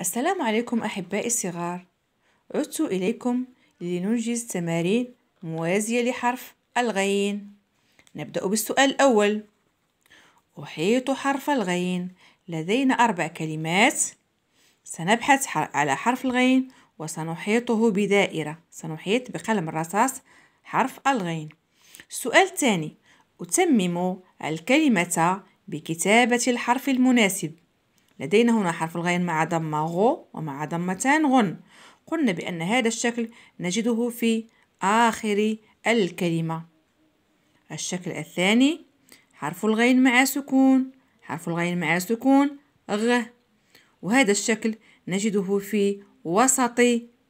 السلام عليكم أحبائي الصغار عدت إليكم لننجز تمارين موازية لحرف الغين نبدأ بالسؤال الأول أحيط حرف الغين لدينا أربع كلمات سنبحث على حرف الغين وسنحيطه بدائرة سنحيط بقلم الرصاص حرف الغين السؤال الثاني أتمم الكلمة بكتابة الحرف المناسب لدينا هنا حرف الغين مع ضمة غو ومع ضمتان غن قلنا بأن هذا الشكل نجده في آخر الكلمة الشكل الثاني حرف الغين مع سكون حرف الغين مع سكون غ وهذا الشكل نجده في وسط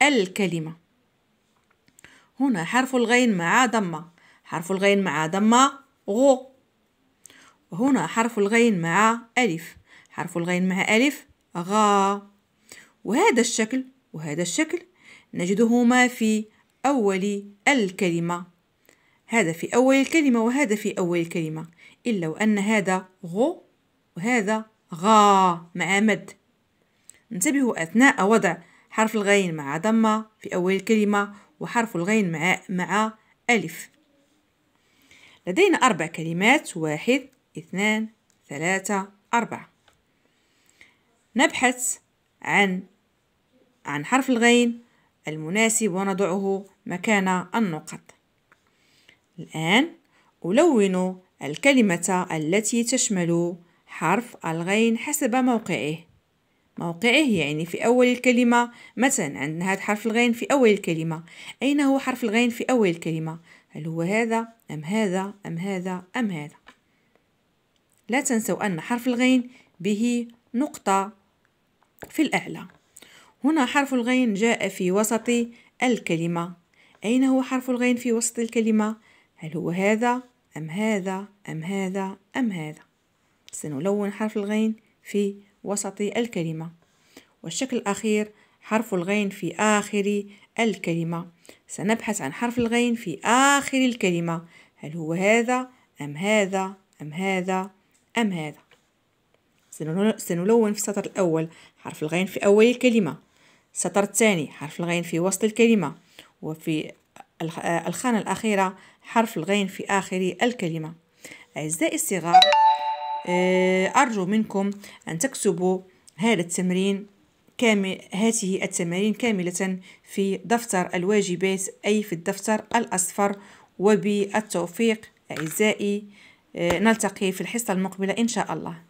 الكلمة هنا حرف الغين مع ضمة حرف الغين مع ضمة غو وهنا حرف الغين مع ألف حرف الغين مع ألف غا وهذا الشكل وهذا الشكل نجدهما في أول الكلمة هذا في أول الكلمة وهذا في أول الكلمة إلا وأن هذا غو وهذا غا مع مد انتبهوا أثناء وضع حرف الغين مع ضمة في أول الكلمة وحرف الغين مع مع ألف لدينا أربع كلمات واحد اثنان ثلاثة أربعة نبحث عن عن حرف الغين المناسب ونضعه مكان النقط الآن ألون الكلمة التي تشمل حرف الغين حسب موقعه موقعه يعني في أول الكلمة مثلا عندنا هذا حرف الغين في أول الكلمة أين هو حرف الغين في أول الكلمة هل هو هذا أم هذا أم هذا أم هذا لا تنسوا أن حرف الغين به نقطة في الأعلى هنا حرف الغين جاء في وسط الكلمة أين هو حرف الغين في وسط الكلمة؟ هل هو هذا أم هذا أم هذا أم هذا؟ سنلون حرف الغين في وسط الكلمة والشكل الأخير حرف الغين في آخر الكلمة سنبحث عن حرف الغين في آخر الكلمة هل هو هذا أم هذا أم هذا أم هذا سنلون في السطر الأول حرف الغين في أول الكلمة السطر الثاني حرف الغين في وسط الكلمة وفي آه، الخانة الأخيرة حرف الغين في آخر الكلمة أعزائي الصغار آه، أرجو منكم أن تكتبوا هذا التمرين كامل هذه التمارين كاملة في دفتر الواجبات أي في الدفتر الأصفر وبالتوفيق أعزائي آه، نلتقي في الحصة المقبلة إن شاء الله